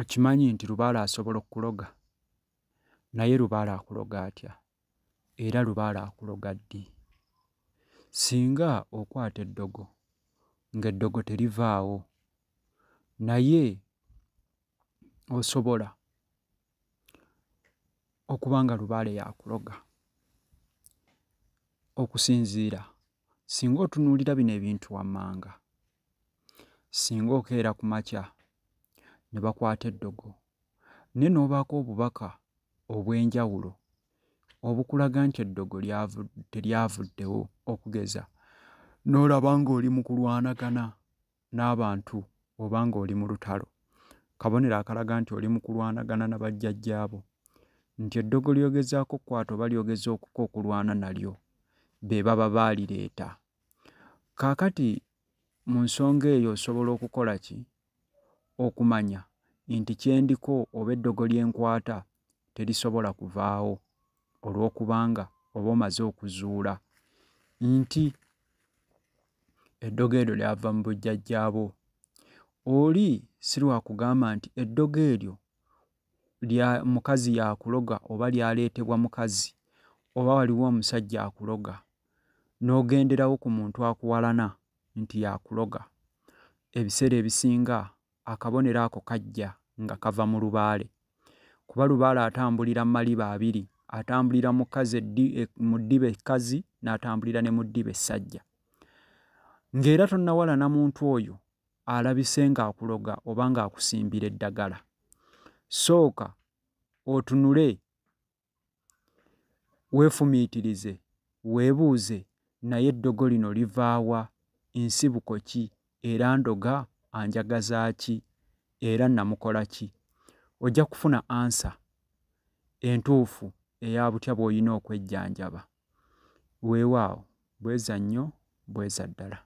okimanyi nti lubaale asobola okuloga naye lubaale akuloga atya era lubaale akuloga ddi singa okwata eddogo ng'eddogo terivaawo naye osobola okuba nga lubaale yakuloga okusinziira singa otunuulira bino ebintu wammanga singa okeera ku makya ne bakwata eddogo ne noobaako obubaka obw'enjawulo obukulaga nti eddogo teryavuddewo okugeza noolaba ng'oli mu kulwanagana n'abantu oba ng'oli mu lutalo kabonero akalaga nti oli mu kulwanagana na bajjajjaabo nti eddogo lyogezaako okukwata oba lyogeza okuka okulwana nalyo be baba baalireeta kaakati mu nsonga eyo osobola okukola ki okumanya nti kye ndiko oba eddogo lye nkwata terisobola kuvaawo olw'okubanga oba omaze okuzuula nti eddogo eryo lyava mu bujjajjaabo oli si lwakugamba nti eddogo eryo lya mukazi yakuloga oba lyaleetebwa mukazi oba waliwo omusajja akuloga n'ogenderawo ku muntu akuwalana nti yakuloga ebiseera ebisinga akabonero ako kajja nga kava mu lubaale kuba lubaale atambulira maliba abiri atambulira mukazi mu ddiba ekkazi e, n'atambulira ne mu ddiba essajja ng'era tonnawala na muntu oyo alabise ng'akuloga oba ng'akusimbira eddagala sooka otunule weefumiitirize weebuuze naye eddogo lino livaawa ensibuko ki era ndoga anjagaza ki era namukola ki ojja kufuna ansa entuufu eya butya bw'olina okwejjanjaba weewaawo bweza nnyo bweza ddala